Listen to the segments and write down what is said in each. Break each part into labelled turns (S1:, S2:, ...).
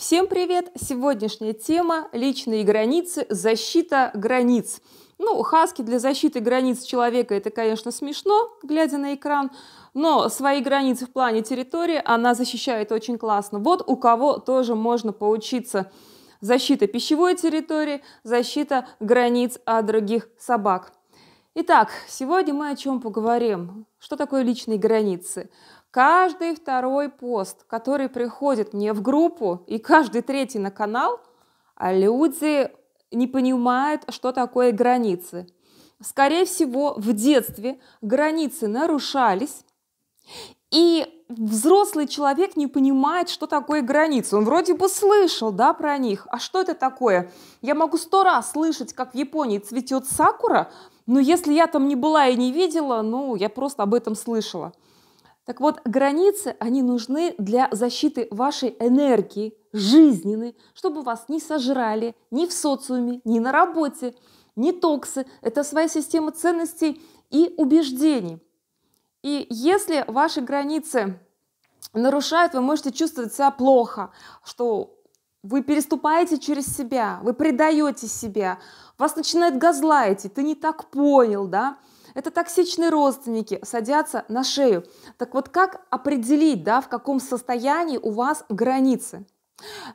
S1: Всем привет! Сегодняшняя тема – личные границы, защита границ. Ну, хаски для защиты границ человека – это, конечно, смешно, глядя на экран, но свои границы в плане территории она защищает очень классно. Вот у кого тоже можно поучиться. Защита пищевой территории, защита границ от других собак. Итак, сегодня мы о чем поговорим? Что такое личные границы? Каждый второй пост, который приходит мне в группу и каждый третий на канал, а люди не понимают, что такое границы. Скорее всего, в детстве границы нарушались, и взрослый человек не понимает, что такое границы. Он вроде бы слышал, да, про них. А что это такое? Я могу сто раз слышать, как в Японии цветет сакура, но если я там не была и не видела, ну, я просто об этом слышала. Так вот, границы, они нужны для защиты вашей энергии, жизненной, чтобы вас не сожрали ни в социуме, ни на работе, ни токсы. Это своя система ценностей и убеждений. И если ваши границы нарушают, вы можете чувствовать себя плохо, что вы переступаете через себя, вы предаете себя, вас начинает газлайтить, ты не так понял, да, это токсичные родственники садятся на шею. Так вот, как определить, да, в каком состоянии у вас границы?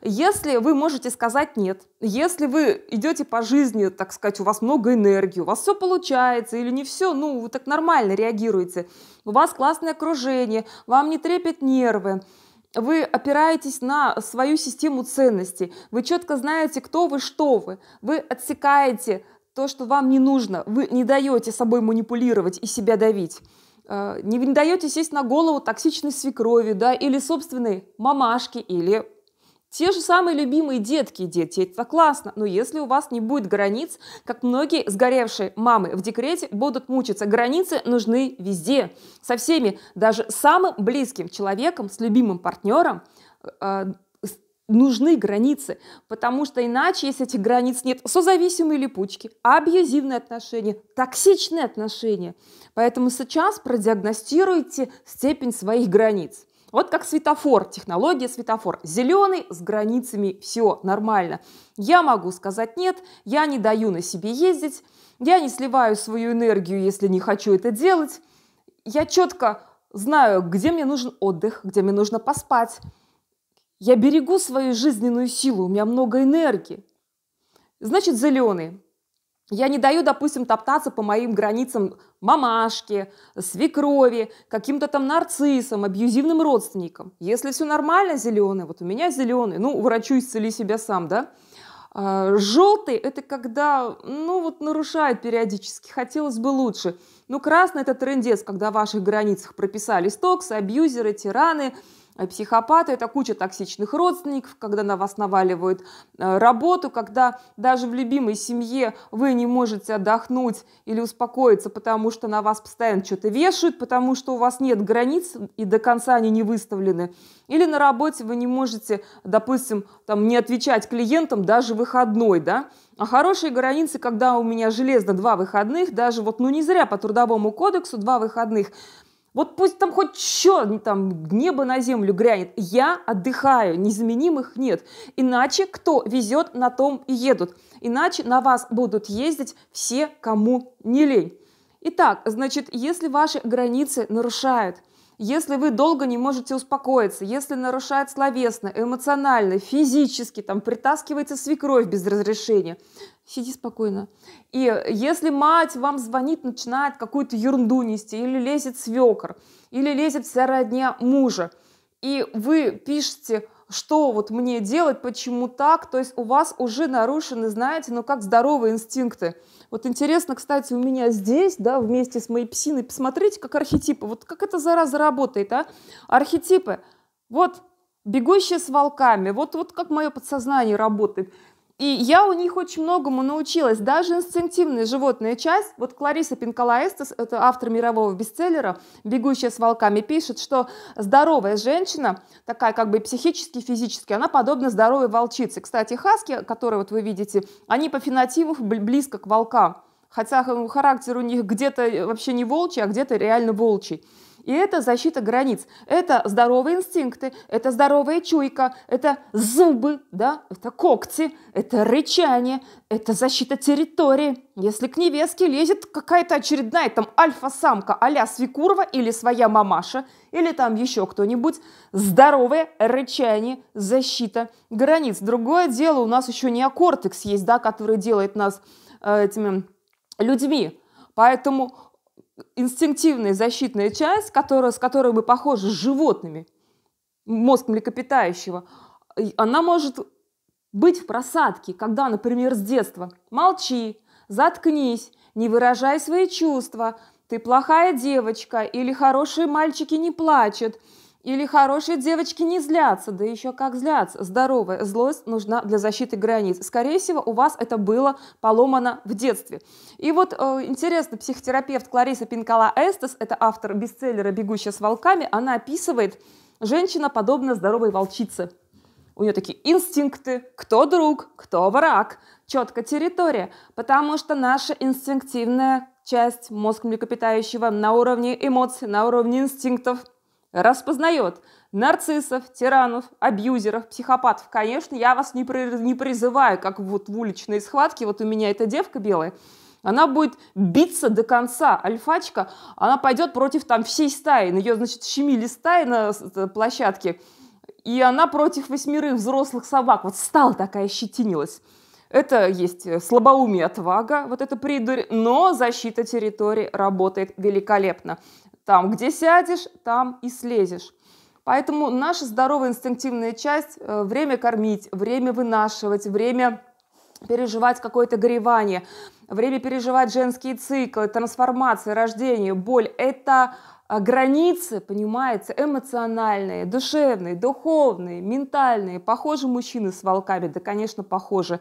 S1: Если вы можете сказать «нет», если вы идете по жизни, так сказать, у вас много энергии, у вас все получается или не все, ну, вы так нормально реагируете, у вас классное окружение, вам не трепят нервы, вы опираетесь на свою систему ценностей, вы четко знаете, кто вы, что вы, вы отсекаете то, что вам не нужно, вы не даете собой манипулировать и себя давить, э, не даете сесть на голову токсичной свекрови, да, или собственной мамашки, или те же самые любимые детки, дети, это классно, но если у вас не будет границ, как многие сгоревшие мамы в декрете будут мучиться, границы нужны везде, со всеми, даже самым близким человеком, с любимым партнером, э, нужны границы, потому что иначе, если этих границ нет, созависимые липучки, абьюзивные отношения, токсичные отношения. Поэтому сейчас продиагностируйте степень своих границ. Вот как светофор, технология светофор. Зеленый с границами, все нормально. Я могу сказать нет, я не даю на себе ездить, я не сливаю свою энергию, если не хочу это делать. Я четко знаю, где мне нужен отдых, где мне нужно поспать, я берегу свою жизненную силу, у меня много энергии. Значит, зеленый. Я не даю, допустим, топтаться по моим границам мамашке, свекрови, каким-то там нарциссам, абьюзивным родственникам. Если все нормально, зеленый, вот у меня зеленый, ну, врачу исцели себя сам, да? А, желтый – это когда, ну, вот нарушает периодически, хотелось бы лучше. Ну, красный – это трендец, когда в ваших границах прописались токсы, абьюзеры, тираны – Э, психопаты, это куча токсичных родственников, когда на вас наваливают э, работу, когда даже в любимой семье вы не можете отдохнуть или успокоиться, потому что на вас постоянно что-то вешают, потому что у вас нет границ и до конца они не выставлены. Или на работе вы не можете, допустим, там, не отвечать клиентам даже выходной, да? А хорошие границы, когда у меня железно два выходных, даже вот, ну не зря по трудовому кодексу два выходных – вот пусть там хоть что, там небо на землю грянет. Я отдыхаю, незаменимых нет. Иначе кто везет, на том и едут. Иначе на вас будут ездить все, кому не лень. Итак, значит, если ваши границы нарушают, если вы долго не можете успокоиться, если нарушает словесно, эмоционально, физически, там, притаскивается свекровь без разрешения, сиди спокойно. И если мать вам звонит, начинает какую-то ерунду нести, или лезет свекор, или лезет вся родня мужа, и вы пишете, что вот мне делать, почему так, то есть у вас уже нарушены, знаете, ну как здоровые инстинкты. Вот интересно, кстати, у меня здесь, да, вместе с моей псиной, посмотрите, как архетипы, вот как это зараза работает, а? Архетипы, вот бегущие с волками, вот, вот как мое подсознание работает. И я у них очень многому научилась, даже инстинктивная животная часть. Вот Клариса Пинкала Эстес, это автор мирового бестселлера «Бегущая с волками», пишет, что здоровая женщина, такая как бы психически физически, она подобна здоровой волчице. Кстати, хаски, которые вот вы видите, они по фенотипу близко к волкам. Хотя э, характер у них где-то э, вообще не волчий, а где-то реально волчий. И это защита границ, это здоровые инстинкты, это здоровая чуйка, это зубы, да, это когти, это рычание, это защита территории. Если к невестке лезет какая-то очередная там альфа-самка а-ля Свекурова или своя мамаша, или там еще кто-нибудь, здоровое рычание, защита границ. Другое дело, у нас еще неокортекс есть, да, который делает нас э, этими людьми. Поэтому инстинктивная защитная часть, которая, с которой мы похожи с животными, мозг млекопитающего, она может быть в просадке, когда, например, с детства «молчи», «заткнись», «не выражай свои чувства», «ты плохая девочка» или «хорошие мальчики не плачут», или хорошие девочки не злятся, да еще как злятся. Здоровая злость нужна для защиты границ. Скорее всего, у вас это было поломано в детстве. И вот э, интересно, психотерапевт Клариса Пинкала Эстес, это автор бестселлера «Бегущая с волками», она описывает «Женщина подобна здоровой волчице». У нее такие инстинкты, кто друг, кто враг, четко территория, потому что наша инстинктивная часть мозг млекопитающего на уровне эмоций, на уровне инстинктов – распознает нарциссов, тиранов, абьюзеров, психопатов. Конечно, я вас не, при, не призываю, как вот в уличные схватки, вот у меня эта девка белая, она будет биться до конца, альфачка, она пойдет против там всей стаи, ее, значит, щемили стаи на э, площадке, и она против восьмерых взрослых собак, вот стала такая, щетинилась. Это есть э, слабоумие, отвага, вот это придурь, но защита территории работает великолепно. Там, где сядешь, там и слезешь. Поэтому наша здоровая инстинктивная часть, э, время кормить, время вынашивать, время переживать какое-то горевание, время переживать женские циклы, трансформации, рождение, боль – это э, границы, понимаете, эмоциональные, душевные, духовные, ментальные. Похожи мужчины с волками? Да, конечно, похожи.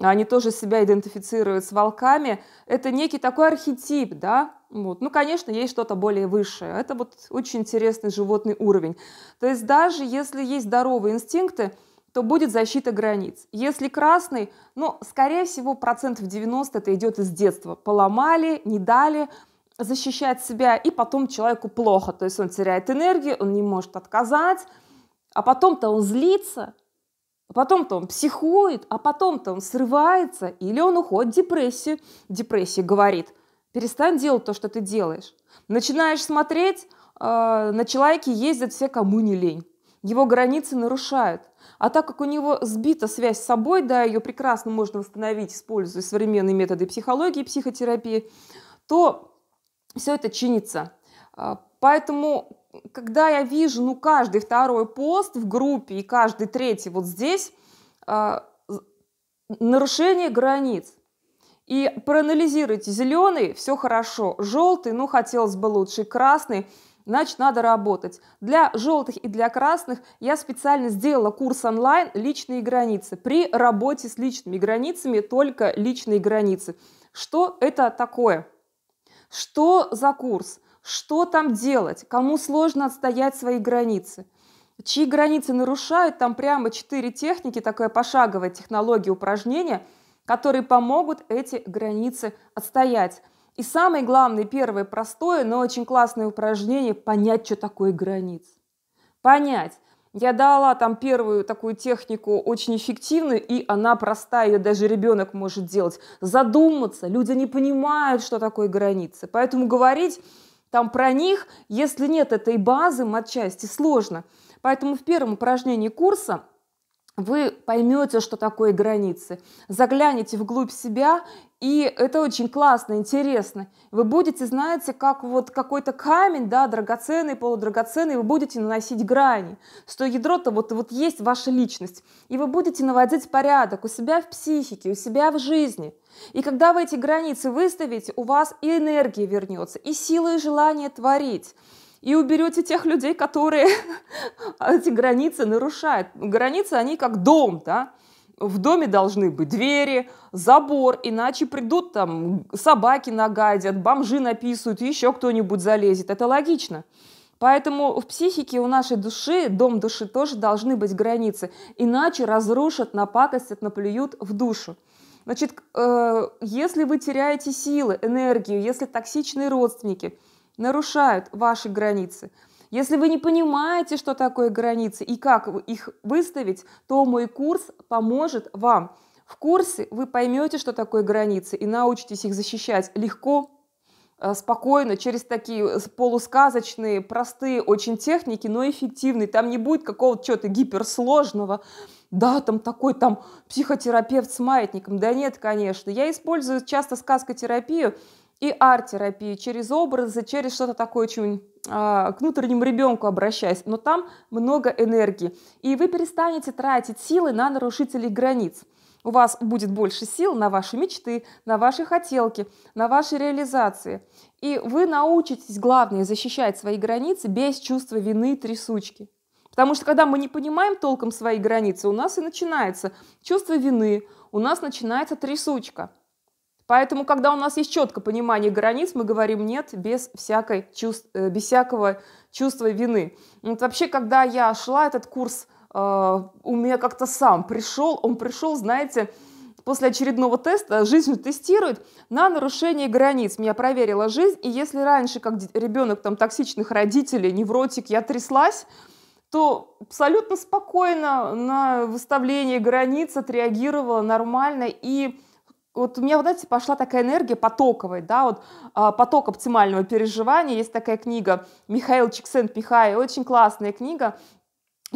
S1: А они тоже себя идентифицируют с волками. Это некий такой архетип, да, вот. Ну, конечно, есть что-то более высшее. Это вот очень интересный животный уровень. То есть даже если есть здоровые инстинкты, то будет защита границ. Если красный, ну, скорее всего, процентов 90 это идет из детства. Поломали, не дали, защищать себя, и потом человеку плохо. То есть он теряет энергию, он не может отказать, а потом-то он злится, Потом-то он психует, а потом-то он срывается, или он уходит в депрессию. Депрессия говорит, перестань делать то, что ты делаешь. Начинаешь смотреть, э, на человеке ездят все, кому не лень. Его границы нарушают. А так как у него сбита связь с собой, да, ее прекрасно можно восстановить, используя современные методы психологии, психотерапии, то все это чинится. Э, поэтому когда я вижу, ну, каждый второй пост в группе и каждый третий вот здесь, э, нарушение границ. И проанализируйте. Зеленый – все хорошо. Желтый, ну, хотелось бы лучше. Красный – значит, надо работать. Для желтых и для красных я специально сделала курс онлайн «Личные границы». При работе с личными границами только личные границы. Что это такое? Что за курс? что там делать, кому сложно отстоять свои границы, чьи границы нарушают, там прямо четыре техники, такая пошаговая технология упражнения, которые помогут эти границы отстоять. И самое главное, первое простое, но очень классное упражнение – понять, что такое границы. Понять. Я дала там первую такую технику очень эффективную, и она простая, ее даже ребенок может делать. Задуматься. Люди не понимают, что такое границы. Поэтому говорить там про них, если нет этой базы матчасти, сложно. Поэтому в первом упражнении курса вы поймете, что такое границы, загляните вглубь себя и это очень классно, интересно. Вы будете, знаете, как вот какой-то камень, да, драгоценный, полудрагоценный, вы будете наносить грани, что ядро-то вот, вот есть ваша личность. И вы будете наводить порядок у себя в психике, у себя в жизни. И когда вы эти границы выставите, у вас и энергия вернется, и силы, и желание творить и уберете тех людей, которые эти границы нарушают. Границы, они как дом, да? в доме должны быть двери, забор, иначе придут там собаки нагадят, бомжи написывают, еще кто-нибудь залезет. Это логично. Поэтому в психике у нашей души, дом души, тоже должны быть границы. Иначе разрушат, напакостят, наплюют в душу. Значит, э, если вы теряете силы, энергию, если токсичные родственники нарушают ваши границы – если вы не понимаете, что такое границы и как их выставить, то мой курс поможет вам. В курсе вы поймете, что такое границы и научитесь их защищать легко, э, спокойно, через такие э, полусказочные, простые очень техники, но эффективные. Там не будет какого-то чего-то гиперсложного. Да, там такой там психотерапевт с маятником. Да нет, конечно. Я использую часто сказкотерапию и арт-терапию через образы, через что-то такое очень а, к внутреннему ребенку обращаясь, но там много энергии. И вы перестанете тратить силы на нарушителей границ. У вас будет больше сил на ваши мечты, на ваши хотелки, на ваши реализации. И вы научитесь, главное, защищать свои границы без чувства вины и трясучки. Потому что когда мы не понимаем толком свои границы, у нас и начинается чувство вины, у нас начинается трясучка – Поэтому, когда у нас есть четкое понимание границ, мы говорим «нет» без, всякой чувств, э, без всякого чувства вины. Вот вообще, когда я шла этот курс, э, у меня как-то сам пришел, он пришел, знаете, после очередного теста жизнь тестирует на нарушение границ. Меня проверила жизнь, и если раньше, как ребенок там, токсичных родителей, невротик, я тряслась, то абсолютно спокойно на выставление границ отреагировала нормально и вот у меня, вот знаете, пошла такая энергия потоковая, да, вот а, поток оптимального переживания. Есть такая книга Михаил Чиксент Михай, очень классная книга.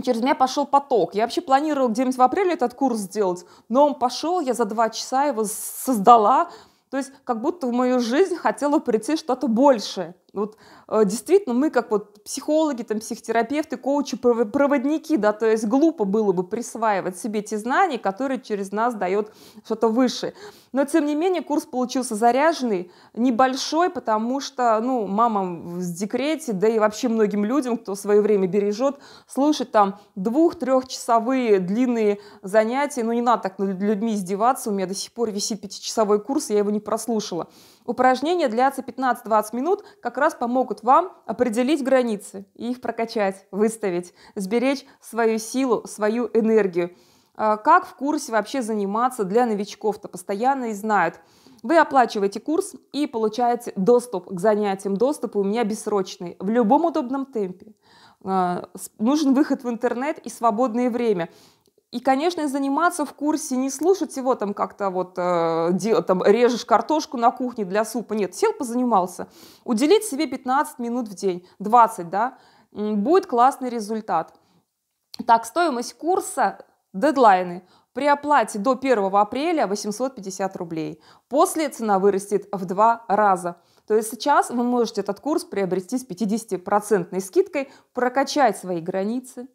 S1: Через меня пошел поток. Я вообще планировала где-нибудь в апреле этот курс сделать, но он пошел, я за два часа его создала. То есть как будто в мою жизнь хотела прийти что-то большее. Вот э, действительно, мы как вот психологи, там, психотерапевты, коучи, проводники, да, то есть глупо было бы присваивать себе те знания, которые через нас дает что-то выше Но, тем не менее, курс получился заряженный, небольшой, потому что, ну, мамам в декрете, да и вообще многим людям, кто свое время бережет, слушать там двух-трехчасовые длинные занятия, ну, не надо так над людьми издеваться, у меня до сих пор висит пятичасовой курс, я его не прослушала. Упражнения длятся 15-20 минут, как раз помогут вам определить границы и их прокачать, выставить, сберечь свою силу, свою энергию. А, как в курсе вообще заниматься для новичков-то постоянно и знают. Вы оплачиваете курс и получаете доступ к занятиям. Доступ у меня бессрочный, в любом удобном темпе. А, нужен выход в интернет и свободное время. И, конечно, заниматься в курсе, не слушать его там как-то вот, э, дел, там, режешь картошку на кухне для супа. Нет, сел, позанимался. Уделить себе 15 минут в день, 20, да, будет классный результат. Так, стоимость курса, дедлайны. При оплате до 1 апреля 850 рублей. После цена вырастет в два раза. То есть сейчас вы можете этот курс приобрести с 50% скидкой, прокачать свои границы,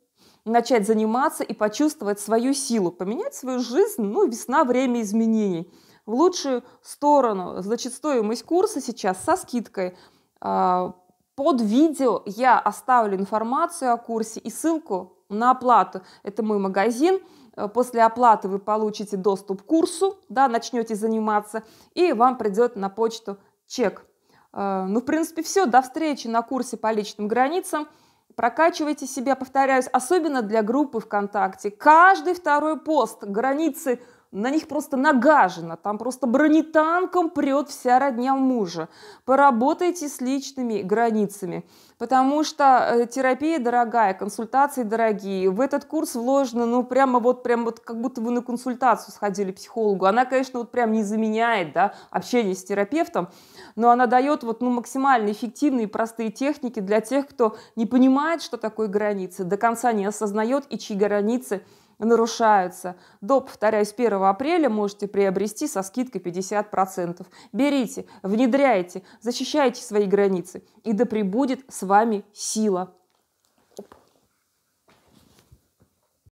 S1: начать заниматься и почувствовать свою силу, поменять свою жизнь, ну, весна, время изменений. В лучшую сторону, значит, стоимость курса сейчас со скидкой. А, под видео я оставлю информацию о курсе и ссылку на оплату. Это мой магазин. Э, после оплаты вы получите доступ к курсу, да, начнете заниматься, и вам придет на почту чек. Э, ну, в принципе, все. До встречи на курсе по личным границам. Прокачивайте себя, повторяюсь, особенно для группы ВКонтакте. Каждый второй пост границы на них просто нагажено, там просто бронетанком прет вся родня мужа. Поработайте с личными границами, потому что э, терапия дорогая, консультации дорогие. В этот курс вложено, ну, прямо вот, прям вот, как будто вы на консультацию сходили к психологу. Она, конечно, вот прям не заменяет, да, общение с терапевтом, но она дает вот, ну, максимально эффективные и простые техники для тех, кто не понимает, что такое границы, до конца не осознает и чьи границы – нарушаются. До, повторяюсь, 1 апреля можете приобрести со скидкой 50%. Берите, внедряйте, защищайте свои границы, и да пребудет с вами сила.